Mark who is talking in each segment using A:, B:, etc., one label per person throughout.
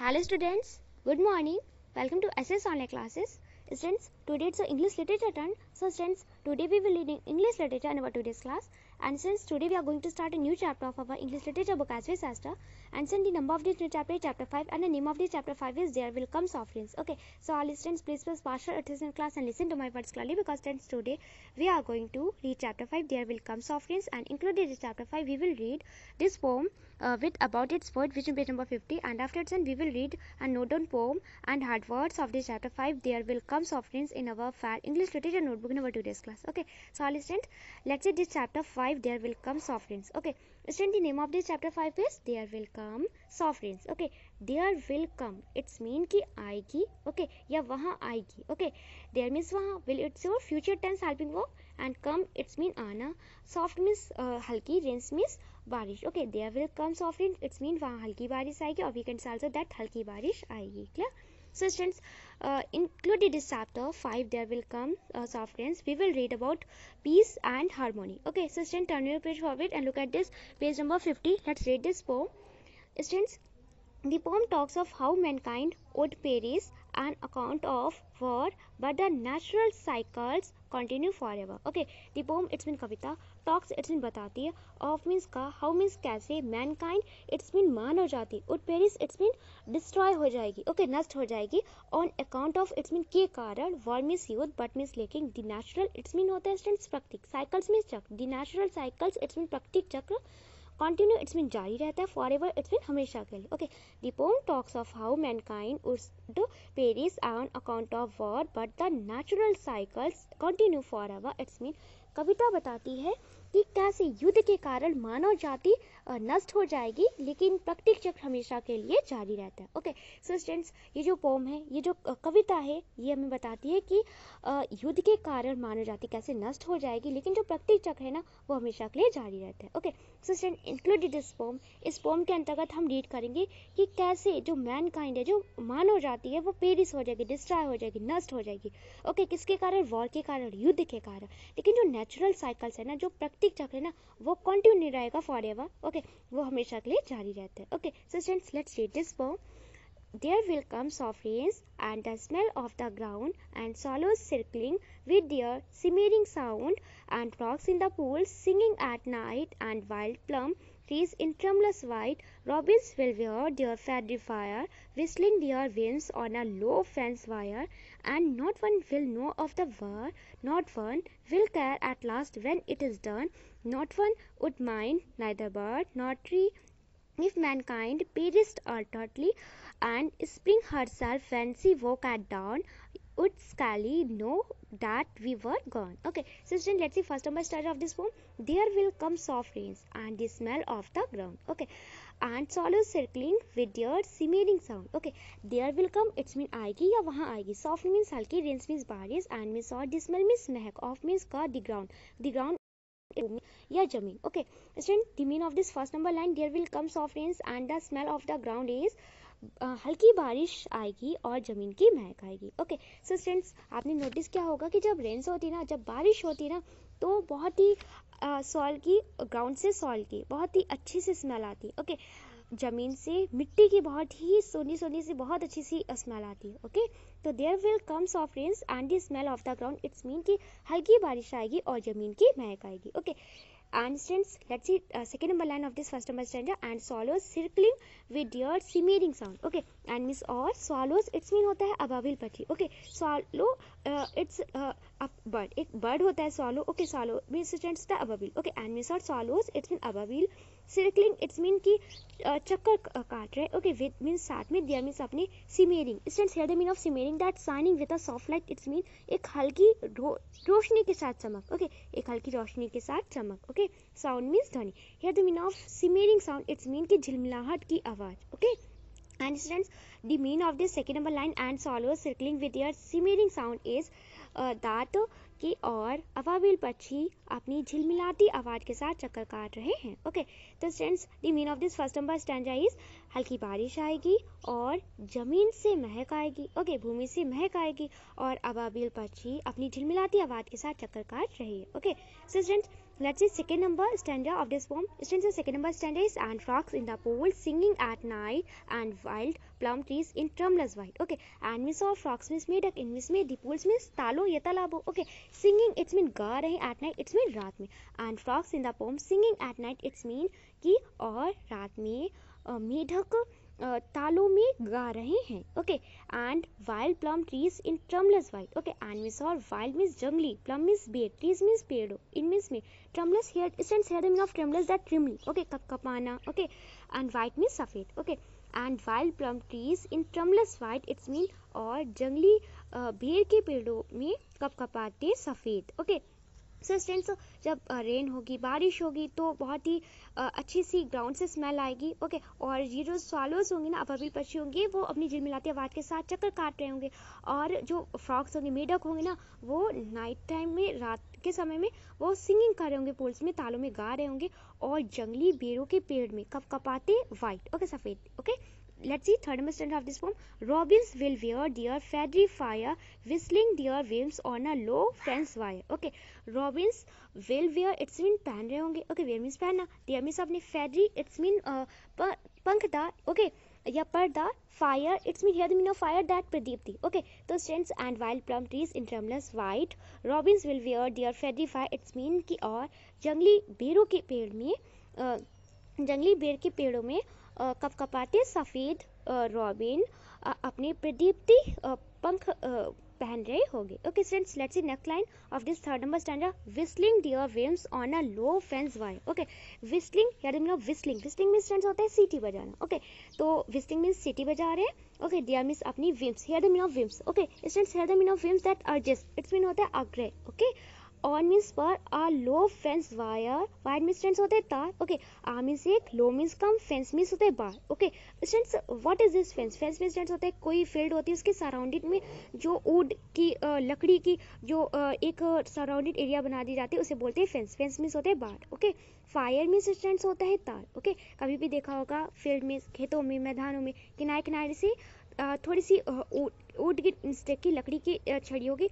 A: Hello students, good morning. Welcome to SS Online Classes. Students, today it's English literature turn. So students, today we will reading English literature in our today's class. And since today we are going to start a new chapter of our English literature book as we Sastra, and since the number of this new chapter is chapter 5 and the name of this chapter 5 is There Will Come Sufferings. Okay, so our listeners, please pay partial attention class and listen to my words clearly because since today we are going to read chapter 5 There Will Come Sufferings and included in chapter 5 we will read this poem uh, with about its word which is page number 50 and after that we will read a note down poem and hard words of this chapter 5 There Will Come Sufferings in our English literature notebook in our today's class. Okay, so our listeners, let's see this chapter 5 5 there will come soft rains okay student the name of this chapter 5 is there will come soft rains okay there will come it's mean ki aayegi okay ya wahan aayegi okay there means wahan will it's your future tense helping verb and come it's mean aana soft means uh, halki rains means बारिश okay there will come soft it's mean वहाँ हल्की बारिश आएगी और we can also that हल्की बारिश आएगी clear so students uh, included this chapter 5 there will come uh, soft ends we will read about peace and harmony okay so students turn your page forward and look at this page number 50 let's read this poem students the poem talks of how mankind would perish an account of war but the natural cycles continue forever okay the poem it's mean कविता talks it's mean बताती है of means का how means कैसे mankind it's mean मान हो जाती उड Paris it's mean destroy हो जाएगी ओके okay, नष्ट हो जाएगी on account of it's mean के कारण वॉर मीन्स यूथ बट मीन्स लेकिन दी नेचुरल इट्स मीन होता है स्टेंट्स प्रकृतिक साइकिल्स मीन्स चक्र the natural cycles it's mean प्रकृतिक चक्र कंटिन्यू इट्स मीन जारी रहता है फॉर एवर इट्स मीन हमेशा के लिए okay the talks of how mankind perish on account of war but the natural cycles continue forever it's mean कविता बताती है कि तरह से युद्ध के कारण मानव जाति नष्ट हो जाएगी लेकिन प्रकृतिक चक्र हमेशा के लिए जारी रहता है ओके सो स्टूडेंट्स ये जो पोम है ये जो कविता है ये हमें बताती है कि युद्ध के कारण मानव जाति कैसे नष्ट हो जाएगी लेकिन जो प्रकृतिक चक्र है ना वो हमेशा के लिए जारी रहता है okay so student included this poem इस पोम के अंतर्गत हम रीड करेंगे कि कैसे जो मैन काइंड है जो मानव जाति है वो पेरिस हो जाएगी डिस्ट्रॉय हो जाएगी नष्ट हो जाएगी ओके किसके कारण वॉर के कारण युद्ध के कारण लेकिन जो नेचुरल साइकिल्स है ना जो प्रकृति भौतिक चक्र है ना वो कंटिन्यू नहीं रहेगा फॉर एवर ओके वो हमेशा के लिए जारी रहता है okay so students let's read this poem there will come soft and the smell of the ground and swallow circling with their shimmering sound and rocks in the pool singing at night and wild plum trees in tremulous white robins will wear their feathery fire whistling their wings on a low fence wire and not one will know of the war, not one will care at last when it is done, not one would mind neither bird nor tree if mankind perished utterly, and spring herself when she woke at dawn would scarcely know that we were gone. Okay, sister, let's see first number start of this poem. There will come soft rains and the smell of the ground. Okay. And swallow circling with their simmering sound okay there will come it's mean आएगी या वहाँ आएगी soft means हल्की rains means बारिश and means और the smell means महक of means का the ground the ground या जमीन okay student the mean of this first number line there will come soft rains and the smell of the ground is हल्की बारिश आएगी और ज़मीन की महक आएगी ओके सो फ्रेंड्स आपने नोटिस किया होगा कि जब रेन्स होती ना जब बारिश होती ना तो बहुत ही सॉल की ग्राउंड से सॉल की बहुत ही अच्छी सी स्मेल आती है ओके ज़मीन से मिट्टी की बहुत ही सोनी सोनी सी बहुत अच्छी सी स्मेल आती है ओके तो there will come soft rains and the smell of the ground it's mean कि हल्की बारिश आएगी और ज़मीन की महक आएगी okay and since let's see uh, second number line of this first number stanza and swallows circling with your simmering sound okay and means or swallows its mean hota hai अबाविल pati. okay swallow uh, it's uh, a bird एक bird hota hai swallow okay swallow means stands the अबाविल okay and means or swallows its mean अबाविल circling it's mean की चक्कर uh, काट रहे okay with mean साथ में दिया मीन्स अपनी simmering stand here the mean of simmering that shining with a soft light it's mean एक हल्की रोशनी के साथ चमक ओके okay? एक हल्की रोशनी के साथ चमक ओके साउंड मीन्स ध्वनि here the mean of simmering sound it's mean की झिलमिलाहट की आवाज़ okay and students the mean of this second number line and solvers circling with their simmering sound is uh, that uh, की और अवाबिल पक्षी अपनी झिलमिलाती आवाज के साथ चक्कर काट रहे हैं ओके तो stand the mean of this first number stand is हल्की बारिश आएगी और जमीन से महक आएगी ओके भूमि से महक आएगी और अबाबिल पक्षी अपनी झिलमिलाती आवाज के साथ चक्कर काट रही है okay so students Let's see second number stanza of this poem. Stanza second number stanza is and frogs in the pool singing at night and wild plum trees in tremulous white. Okay, and means of frogs means me duck in means me the pools means talo ye talabo. Okay, singing it's mean ga rahe at night it's mean raat में and frogs in the poem singing at night it's mean ki कि और रात me duck तालों में गा रहे हैं okay and wild plum trees in tremulous wild okay and means और वाइल्ड मीन्स जंगली प्लम मीन्स बेड ट्रीज मीन्स पेड़ो इन मीन्स मे tremulous here stand here mean of tremulous that trembly okay कप कपाना ओके एंड वाइट मीन्स सफेद okay and wild plum trees in tremulous white it's mean और जंगली भेड़ के पेड़ों में कप कपाते सफेद ओके okay? सो स्टूडेंट्स जब रेन होगी बारिश होगी तो बहुत ही अच्छी सी ग्राउंड से स्मेल आएगी ओके और ये जो स्वालोज होंगे ना अभी पक्षी होंगे वो अपनी झिलमिलाती आवाज़ के साथ चक्कर काट रहे होंगे और जो फ्रॉक्स होंगे मेढक होंगे ना वो नाइट टाइम में रात के समय में वो सिंगिंग कर रहे होंगे पोल्स में तालों में गा रहे होंगे और जंगली बेरों के पेड़ में कप कपाते वाइट ओके सफ़ेद okay Let's see third demonstration of this poem. Robins will wear their feathery fire, whistling their wings on a low fence wire. Okay, robins will wear it's mean पहन रहे होंगे ओके वेयर मीन्स पहनना their means अपनी feathery it's mean पंखदार okay या पर्दा fire it's mean here the mean of fire that प्रदीप्ति okay तो students and wild plum trees in tremulous white robins will wear their feathery fire it's mean की और जंगली बेरों के पेड़ में uh, जंगली बेर के पेड़ों में कपकपाते सफ़ेद रॉबिन अपने प्रदीप्ति पंख पहन रहे होंगे okay friends let's see next line of this third number standard whistling their whims on a low fence wire okay whistling याद रखना विस्लिंग विस्लिंग मीन्स फ्रेंड्स होता है सीटी बजाना ओके तो विस्लिंग मीन्स सीटी बजा रहे हैं ओके डियर मीन्स अपनी whims here the mean of whims okay students here the mean of whims that urges it's mean होता है आग्रह ओके okay? ऑन मीन्स पर a low fence wire wire means friends होते हैं तार okay a means एक low means कम fence means होते हैं बार okay students what is this fence fence means friends होते हैं कोई फील्ड होती है उसके सराउंडेड में जो वुड की लकड़ी की जो एक सराउंडेड एरिया बना दी जाती है उसे बोलते हैं फेंस फेंस मीन्स होते हैं बार ओके फायर मीन्स स्टूडेंट्स होता है तार ओके कभी भी देखा होगा फील्ड में खेतों में मैदानों में किनारे किनारे से थोड़ी सी ऊट की स्टेक की लकड़ी की छड़ियों की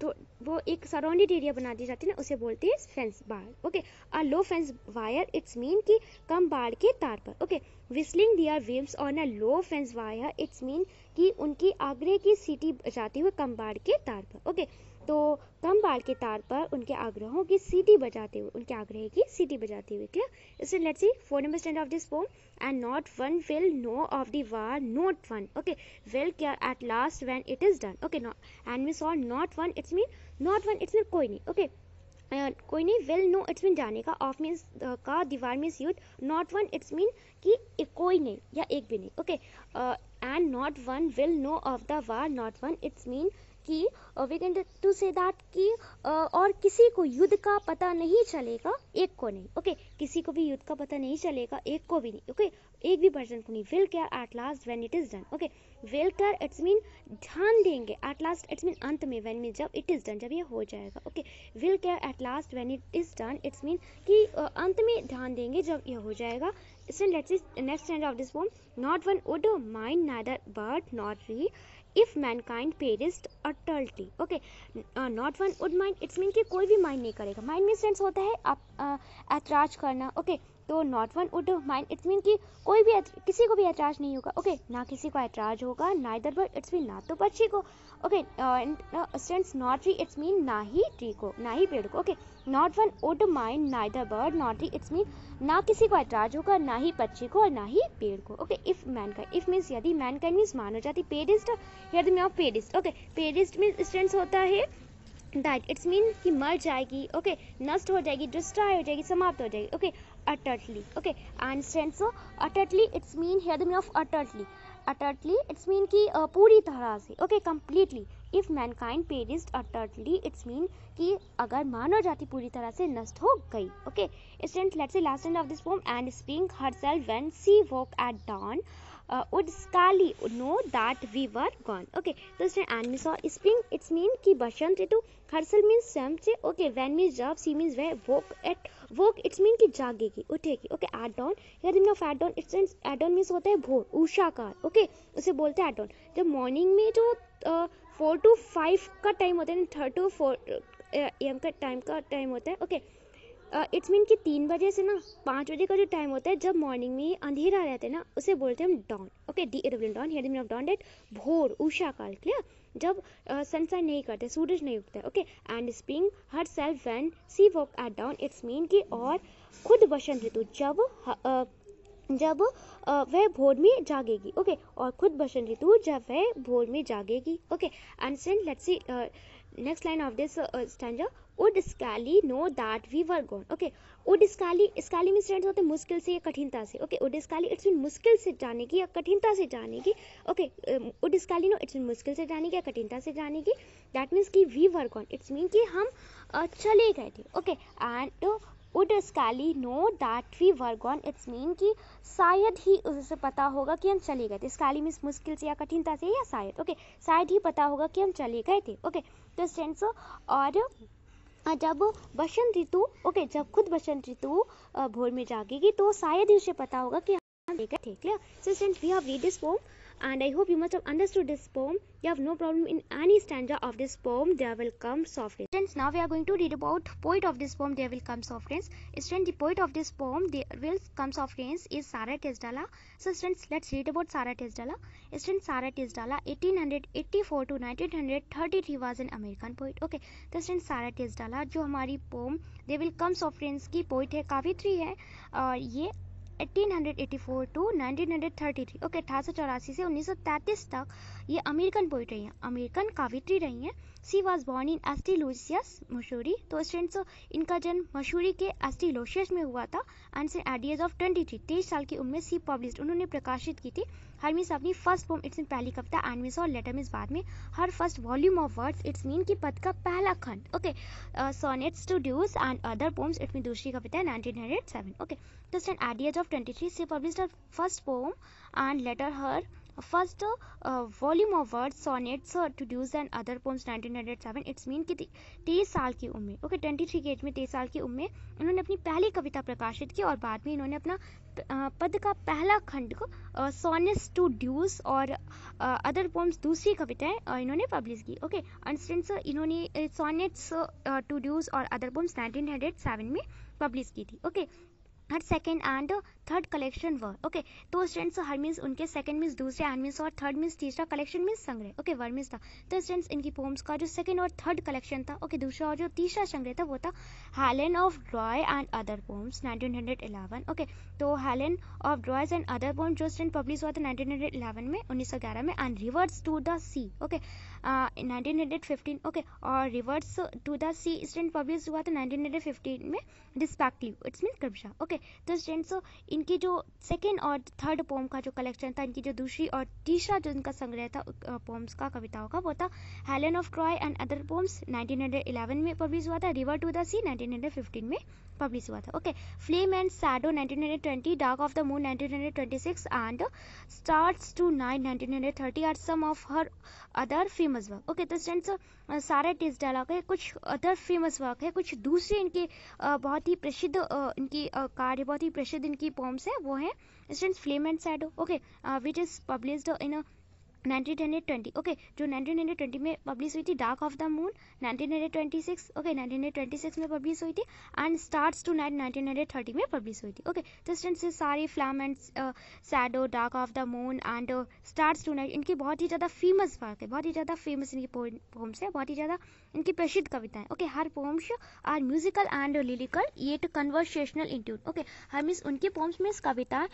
A: तो वो एक सराउंडेड एरिया बना दी जाती है ना उसे बोलते हैं फेंस बाड़ okay a low fence wire it's mean कि कम बाड़ के तार पर okay whistling their waves on a low fence wire it's mean कि उनकी आगरे की सीटी जाती हुई कम बाड़ के तार पर ओके तो कम बाल के तार पर उनके आग्रहों की सीटी बजाते हुए उनके आग्रह की सीटी बजाते हुए क्लियर इसे let's see four number stand of this poem and not one will know of the war not one okay will care at last when it is done okay and me so not one it's mean not one it's mean कोई नहीं okay okay. Uh, कोई नहीं will know it's mean जाने का of means uh, का दीवार means youth not one it's mean कि कोई नहीं या एक भी नहीं okay and not one will know of the war not one it's mean कि we can to say that कि और किसी को युद्ध का पता नहीं चलेगा एक को नहीं ओके okay? किसी को भी युद्ध का पता नहीं चलेगा एक को भी नहीं ओके okay? एक भी पर्सन को नहीं will care at last when it is done okay will care it's mean ध्यान देंगे एट लास्ट इट्स मीन अंत में वेन मीन जब इट इज डन जब ये हो जाएगा okay will care at last when it is done it's mean कि uh, अंत में ध्यान देंगे जब यह हो जाएगा next of this not one would mind neither bird not tree if mankind perished utterly okay not one would mind it's mean कि कोई भी माइंड नहीं करेगा माइंड मीन सेंस होता है आप uh, ऐतराज करना ओके okay, तो not one would mind it's mean कि कोई भी किसी को भी ऐतराज नहीं होगा ओके okay, ना किसी को ऐतराज होगा ना इधर पर इट्स मीन ना तो बच्ची को okay uh, and uh, since not tree it's mean nahi tree ko nahi पेड़ को okay not one would mind ना the bird not tree it's mean ना किसी को ऐतराज होगा ना ही पक्षी को और ना ही पेड़ को ओके इफ मैन का इफ मीन्स यदि मैन का मीन्स मानव जाति पेडिस्ट यदि मैं of perished okay perished mean stands होता है डाइट इट्स मीन कि मर जाएगी ओके okay, नष्ट हो जाएगी डिस्ट्रॉय हो जाएगी समाप्त हो जाएगी okay utterly okay and stands students utterly it's mean here the mean of utterly utterly it's mean कि पूरी तरह से okay completely if mankind perished utterly it's mean कि अगर मानव जाति पूरी तरह से नष्ट हो गई okay student let's last and of this poem and spring herself when she woke at dawn Uh, would scarcely know that we were gone okay तो इसमें and mean so spring it's mean कि बसंत ऋतु हर्सल means स्वयं से okay when means जब she means वे woke at woke it's mean कि जागेगी उठेगी ओके एड डॉन या दिन of at dawn it's at dawn means होता है भोर उषाकार ओके उसे बोलते हैं एड डॉन जब मॉर्निंग में जो फोर टू फाइव का टाइम होता है थर्ड टू फोर एम का टाइम का टाइम होता है ओके इट्स मीन कि तीन बजे से ना पाँच बजे का जो टाइम होता है जब मॉर्निंग में अंधेरा रहता है ना उसे बोलते हैं हम dawn okay D W dawn here mean of dawn that भोर उषा काल क्लियर जब सनसाइन नहीं करते सूरज नहीं उगता okay and spring herself when she woke at dawn it's mean कि और खुद बसंत ऋतु जब जब वह भोर में जागेगी ओके और खुद बसंत ऋतु जब वह भोर में जागेगी ओके एंड सेंड let's see next line of this stand would scarcely know that we were gone okay would scarcely स्काली mean friends होते हैं मुश्किल से या कठिनता से ओके उड स्काली इट्स मीन मुश्किल से जाने की या कठिनता से जाने की okay would scarcely no it's mean मुश्किल से जाने की या कठिनता से जाने की दैट मीन्स कि we were gone it's mean कि हम चले गए थे okay and would scarcely know that we were gone it's mean कि शायद ही उसे पता होगा कि हम चले गए थे स्काली मीन्स मुश्किल से या कठिनता से या शायद ओके शायद ही पता होगा कि हम चले गए थे ओके तो फ्रेंड्स और जब बसंत ऋतु ओके जब खुद बसंत ऋतु भोर में जागेगी तो शायद ही उसे पता होगा कि हम लेकर थे clear so since we have read this poem and I hope you must have understood this poem. You have no problem in any stanza of this poem, There Will Come Soft Rains. Friends, now we are going to read about poet of this poem, There Will Come Soft Rains. Friends, the poet of this poem, There Will Come Soft Rains is Sara Tisdala. So friends, let's read about Sara Tisdala. Friends, Sara Tisdala, 1884 to 1933 was an American poet. Okay, the friends sara Teasdale jo hamari poem there will come soft rains ki poet hai kavitri hai aur ye 1884 to 1933 okay अठारह से 1933 तक ये American poetry हैं American कावित्री रही हैं सी was born in एस्टिलोशियस मशूरी तो students इनका जन्म मशूरी के एस्टिलोशियस में हुआ था and she at age of twenty three तेईस साल की उम्र में सी पब्लिश उन्होंने प्रकाशित की थी हर मीस अपनी फर्स्ट पोम इट्स पहली कविता एंड मीस और लेटर मीस बाद में her first volume of words it's mean की पद का पहला खंड okay sonnets to Duse and other poems it's mean दूसरी कविता नाइनटीन हंड्रेड सेवन ओके तो at age of twenty three she publish first poem and later her first volume of word sonnets to Duse and other poems nineteen hundred 1907. It's mean कि तेईस साल की उम्र में okay twenty three के as में तेईस साल की उम्र में उन्होंने अपनी पहली कविता प्रकाशित की और बाद में इन्होंने अपना पद का पहला खंड को सोनेट्स टू ड्यूज और अदर पोम्स दूसरी कविताएं इन्होंने पब्लिश की ओके एंड uh, इन्होंने सोनेट्स टू ड्यूज और अदर पोम्स सेवन में पब्लिश की थी okay her second and third collection were okay तो स्टूडेंट्स हर मीन्स उनके सेकंड मीन्स दूसरे एंड मीन्स और थर्ड मीन्स तीसरा कलेक्शन मीन्स संग्रह ओके वर मीन्स था तो स्टूडेंट्स इनकी पोम्स का जो सेकंड और थर्ड कलेक्शन था ओके दूसरा और जो तीसरा संग्रह था वो था Helen of Troy and other poems 1911 okay तो Helen of Troy and other poems जो स्टूडेंट पब्लिश हुआ था 1911 में 1911 में and rivers to the sea okay nineteen hundred fifteen okay और rivers to the sea student publish हुआ था nineteen hundred fifteen में रिस्पेक्टिव इट्स मीन कब्जा ओके तो स्टूडेंट्स इनके जो सेकेंड और थर्ड पोम का जो कलेक्शन था इनकी जो दूसरी और तीसरा जो इनका संग्रह था पोम्स का कविताओं का वो था Helen of Troy and other poems 1911 में पब्लिश हुआ था रिवर टू द सी 1915 में पब्लिश हुआ था okay flame and shadow 1920 dark of the moon 1926 and stars tonight 1930 are some of her other famous work okay तो students सारे test dialogue है कुछ अदर फेमस वर्क है कुछ दूसरे इनके बहुत ही प्रसिद्ध इनकी कार्य बहुत ही प्रसिद्ध इनकी फॉर्म्स है वो है students flame and shadow okay which is publish in nineteen hundred twenty okay जो नाइनटीन हंड्रेड ट्वेंटी में पब्लिश हुई थी dark of the moon nineteen hundred twenty six okay nineteen hundred twenty six में publish हुई थी and stars tonight nineteen hundred thirty में publish हुई थी ओके तो स्टेंट्स ये सारी flame and shadow dark of the moon and start tonight इनकी बहुत ही ज़्यादा फेमस वर्क है बहुत ही ज़्यादा फेमस इनकी पोम्स है बहुत ही ज़्यादा इनकी प्रसिद्ध कविताएं okay her poems are musical and lyrical to conversational in tune okay her means उनकी पोम्स मीन्स कविता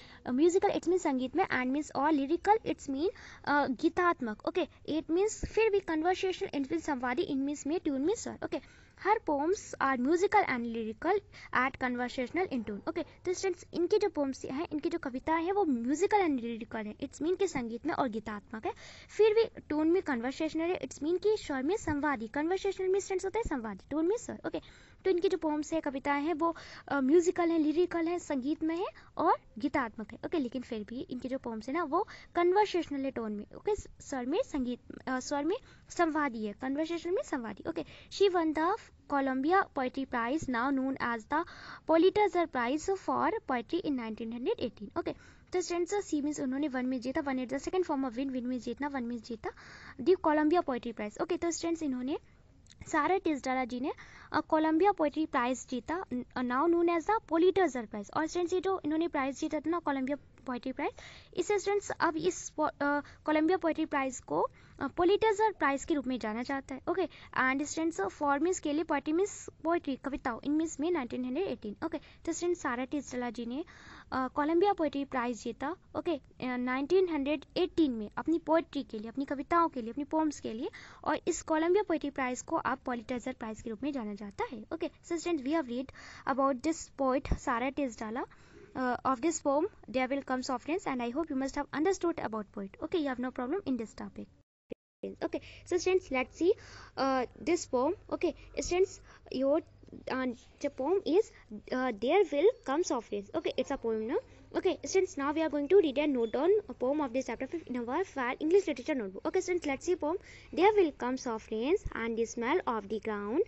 A: म्यूजिकल इट्स मीन संगीत में एंड मीन्स और लिरिकल इट्स मीन गीतात्मक ओके इट मीन्स फिर भी कन्वर्सेशनल इन संवादी इन मीन्स में tune means okay her poems are musical and lyrical at conversational in tune okay तो स्टूडेंट्स इनकी जो पोम्स हैं इनकी जो कविताएं हैं वो म्यूजिकल एंड लिरिकल है इट्स मीन कि संगीत में और गीतात्मक है फिर भी टोन में कन्वर्सेशनल है इट्स मीन कि स्वर में संवादी कन्वर्सेशनल में स्टूडेंट्स होते हैं संवादी टोन में स्वर ओके okay. तो इनकी जो पोम्स है कविताएं हैं वो म्यूजिकल हैं लिरिकल हैं संगीत में है और गीतात्मक है ओके लेकिन फिर भी इनके जो पोम्स है ना वो कन्वर्सेशनल है टोन में ओके स्वर में संगीत स्वर में संवादी है कन्वर्सेशन में संवादी okay she won the Columbia Poetry prize now known as the Pulitzer prize for Poetry in nineteen okay तो स्टूडेंट्स सी मीन उन्होंने वन में जीता won at the second form of win win में जीतना won में जीता the Columbia poetry prize okay तो students इन्होंने सारा टिस्डाला जी ने कोलंबिया पोइट्री प्राइज जीता now known as the Pulitzer prize और स्टूडेंट्स जो इन्होंने प्राइज जीता था ना कोलंबिया पोइट्री प्राइज इस स्टूडेंट्स अब इस कोलंबिया पोइट्री प्राइज को पोलिटाजर प्राइज के रूप में जाना जाता है okay and students for miss के लिए पोइट्री मिस पोइट्री कविताओं इन नाइनटीन में एटीन ओके तो स्टूडेंट्स सारा टीजला जी ने कोलंबिया पोइट्री प्राइज जीता ओके नाइनटीन हंड्रेड एटीन में अपनी पोइट्री के लिए अपनी कविताओं के लिए अपनी पोम्स के लिए और इस कोलंबिया पोइट्री प्राइज को आप पोलिटर प्राइज के रूप में जाना जाता है okay so student we have read about this poet Sara Teasdale uh, of this poem there will come softness and i hope you must have understood about poet okay you have no problem in this topic okay so students let's see uh, this poem okay students your uh, the poem is uh, there will come softness okay it's a poem no okay students now we are going to read a note down a poem of this chapter in our fair english literature notebook okay students let's see poem there will come softness and the smell of the ground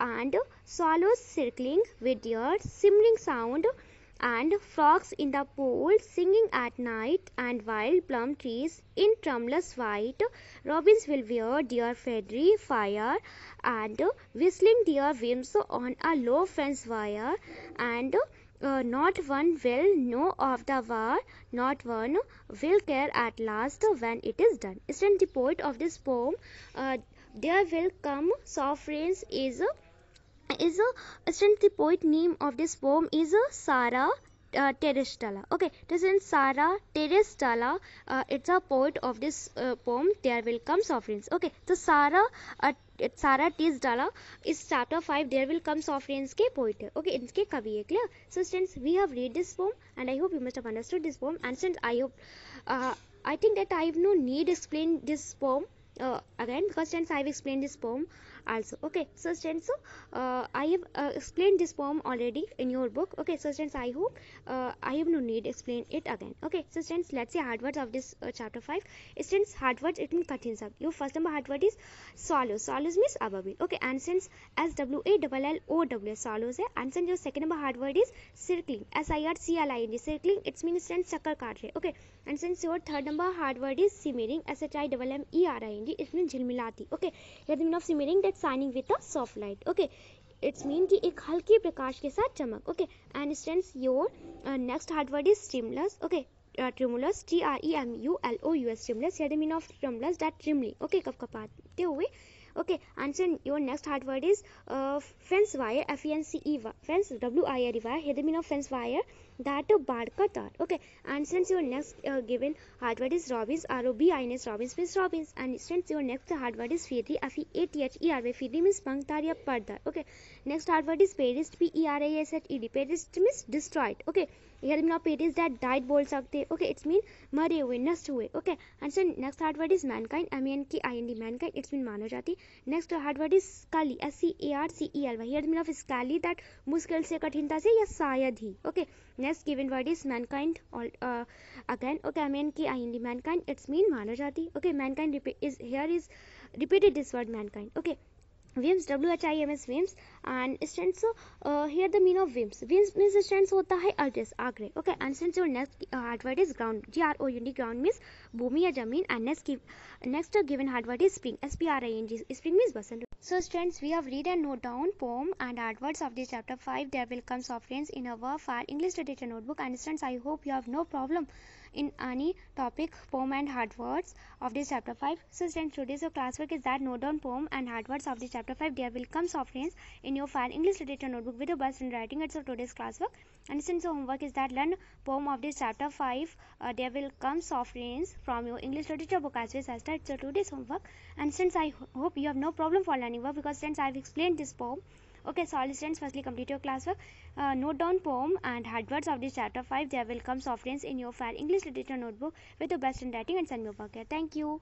A: and swallows circling with their simmering sound and frogs in the pool singing at night and wild plum trees in tremulous white. Robins will wear dear feathery fire and whistling deer whims on a low fence wire and uh, not one will know of the war, not one will care at last when it is done. Isn't the point of this poem? Uh, there will come soft rains is is a since the poet name of this poem is a Sara uh, Okay, this is Sara Terestala. Uh, it's a poet of this uh, poem. There will come sovereigns. Okay, the Sara uh, Sara Terestala is chapter five. There will come sovereigns. Ke poet. Okay, its ke kavi clear. So since we have read this poem and I hope you must have understood this poem and since I hope uh, I think that I have no need explain this poem again because since I have explained this poem also okay so students so uh, i have uh, explained this poem already in your book okay so students i hope uh, i have no need explain it again okay so students let's see hard words of this uh, chapter 5 students hard words it means kathin sub. your first number hard word is swallow swallows means ababil okay and since s w a double l o w swallows hai and since your second number hard word is circling s i r c l i n g circling It means since chakkar kaat rahe okay and since your third number hard word is shimmering S H I double M E R I N G इसमें झिलमिलाती okay या mean of shimmering that shining with a soft light okay its mean कि एक हल्के प्रकाश के साथ चमक okay and since your next hard word is stimulus okay tremulous T R E M U L O U S tremulous यद mean of ट्रिमुलस that trembly okay कप कपाते हुए okay answer your next hard word is fence wire F E N C E e fence w i r wire हेद mean of fence wire that to Barker thought. Okay, and since your next uh, given hard word is robins, R-O-B-I-N-S, robins means robins, and since your next hard word is fairy, F-E-A-T-H-E-R-Y, fairy means pangtar ya pardar. Okay, next hard word is perished p e r i s h e d perished means destroyed. Okay, here we know perished that died bol sakte okay okay its mare hue nasht hue okay and so next hard word is mankind m-e-n-k-i-n-d mankind its mean मानव jati next hard word is काली s C a r c e l Y here mean of scarcely that मुश्किल se kathinta se ya शायद ही okay? Next given word is mankind again okay I mean की I man mankind its mean मानव जाति okay mankind is here is repeated this word mankind okay whims W H I M S whims and stands uh, here the mean of winds. Winds means stands होता है अर्जेस आगरे okay and stand your next hard word is ground G R O U D ground means भूमि या जमीन and next next given hard is spring S P R I N G spring means बसंत So students, we have read and note down poem and adverbs of this chapter 5 There will come sufferance in our far English literature notebook. And students, I hope you have no problem in any topic, poem and hard words of this chapter 5. So students, today's classwork is that note down poem and hard words of this chapter 5 there will come sufferance in in your file, English literature notebook with a best handwriting, writing. It's of today's classwork. And since your homework is that, learn poem of this chapter 5. Uh, there will come soft rains from your English literature book as well as It's today's homework. And since I ho hope you have no problem for learning work because since I've explained this poem, Okay, so all students, firstly complete your classwork. Uh, note down poem and hard words of this chapter 5. There will come soft rains in your fair English literature notebook with the best handwriting, writing and send me over. Thank you.